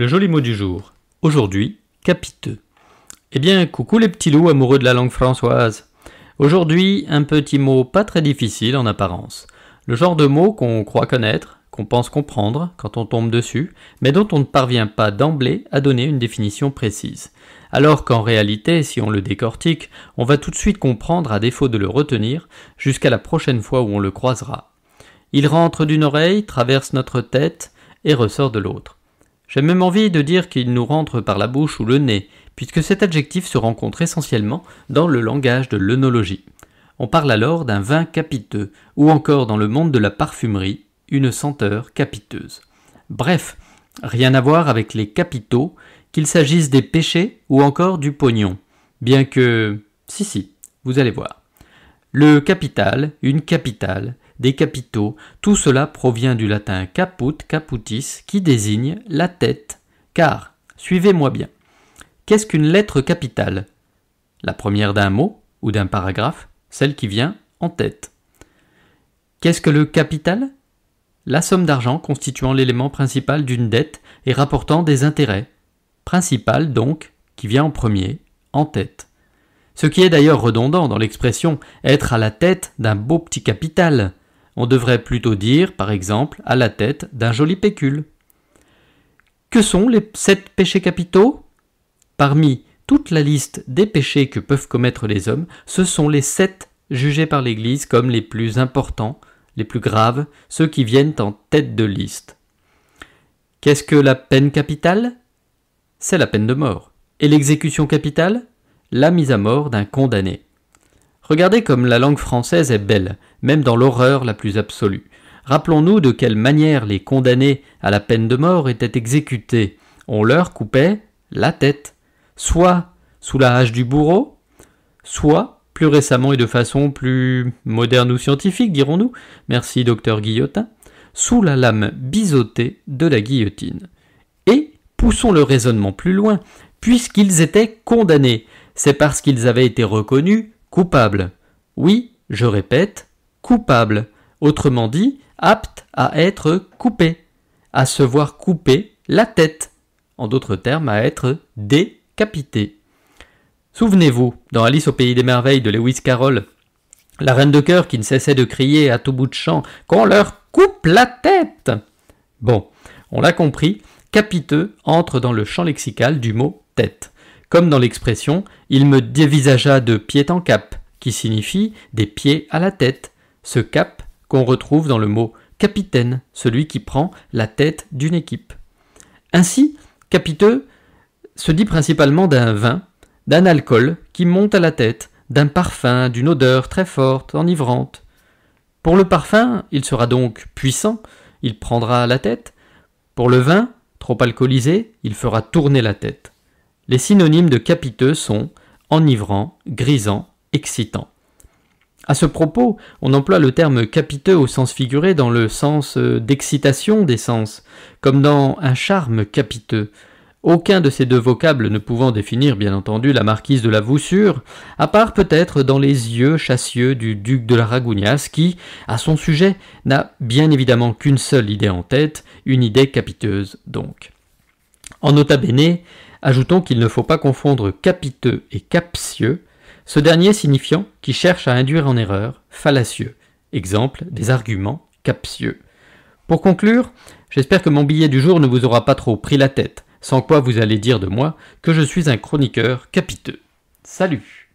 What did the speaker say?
Le joli mot du jour. Aujourd'hui, capiteux. Eh bien, coucou les petits loups amoureux de la langue françoise. Aujourd'hui, un petit mot pas très difficile en apparence. Le genre de mot qu'on croit connaître, pense comprendre quand on tombe dessus, mais dont on ne parvient pas d'emblée à donner une définition précise. Alors qu'en réalité, si on le décortique, on va tout de suite comprendre à défaut de le retenir, jusqu'à la prochaine fois où on le croisera. Il rentre d'une oreille, traverse notre tête et ressort de l'autre. J'ai même envie de dire qu'il nous rentre par la bouche ou le nez, puisque cet adjectif se rencontre essentiellement dans le langage de l'œnologie. On parle alors d'un vin capiteux, ou encore dans le monde de la parfumerie, une senteur capiteuse. Bref, rien à voir avec les capitaux, qu'il s'agisse des péchés ou encore du pognon. Bien que... Si, si, vous allez voir. Le capital, une capitale, des capitaux, tout cela provient du latin caput, caputis, qui désigne la tête. Car, suivez-moi bien, qu'est-ce qu'une lettre capitale La première d'un mot ou d'un paragraphe, celle qui vient en tête. Qu'est-ce que le capital la somme d'argent constituant l'élément principal d'une dette et rapportant des intérêts. Principal donc, qui vient en premier, en tête. Ce qui est d'ailleurs redondant dans l'expression être à la tête d'un beau petit capital. On devrait plutôt dire, par exemple, à la tête d'un joli pécule. Que sont les sept péchés capitaux Parmi toute la liste des péchés que peuvent commettre les hommes, ce sont les sept jugés par l'Église comme les plus importants, les plus graves, ceux qui viennent en tête de liste. Qu'est-ce que la peine capitale C'est la peine de mort. Et l'exécution capitale La mise à mort d'un condamné. Regardez comme la langue française est belle, même dans l'horreur la plus absolue. Rappelons-nous de quelle manière les condamnés à la peine de mort étaient exécutés. On leur coupait la tête, soit sous la hache du bourreau, soit plus récemment et de façon plus moderne ou scientifique, dirons-nous, merci docteur Guillotin, sous la lame biseautée de la guillotine. Et, poussons le raisonnement plus loin, puisqu'ils étaient condamnés, c'est parce qu'ils avaient été reconnus coupables. Oui, je répète, coupables, autrement dit, aptes à être coupés, à se voir couper la tête, en d'autres termes, à être décapités. Souvenez-vous, dans Alice au pays des merveilles de Lewis Carroll, la reine de cœur qui ne cessait de crier à tout bout de champ qu'on leur coupe la tête. Bon, on l'a compris, capiteux entre dans le champ lexical du mot tête. Comme dans l'expression il me dévisagea de pied en cap, qui signifie des pieds à la tête. Ce cap qu'on retrouve dans le mot capitaine, celui qui prend la tête d'une équipe. Ainsi, capiteux se dit principalement d'un vin d'un alcool qui monte à la tête, d'un parfum, d'une odeur très forte, enivrante. Pour le parfum, il sera donc puissant, il prendra la tête. Pour le vin, trop alcoolisé, il fera tourner la tête. Les synonymes de capiteux sont enivrant, grisant, excitant. À ce propos, on emploie le terme capiteux au sens figuré dans le sens euh, d'excitation des sens, comme dans un charme capiteux, aucun de ces deux vocables ne pouvant définir bien entendu la marquise de la Voussure, à part peut-être dans les yeux chassieux du duc de la Ragougnasse, qui, à son sujet, n'a bien évidemment qu'une seule idée en tête, une idée capiteuse donc. En nota bene, ajoutons qu'il ne faut pas confondre capiteux et captieux, ce dernier signifiant qui cherche à induire en erreur, fallacieux, exemple des arguments captieux. Pour conclure, j'espère que mon billet du jour ne vous aura pas trop pris la tête sans quoi vous allez dire de moi que je suis un chroniqueur capiteux. Salut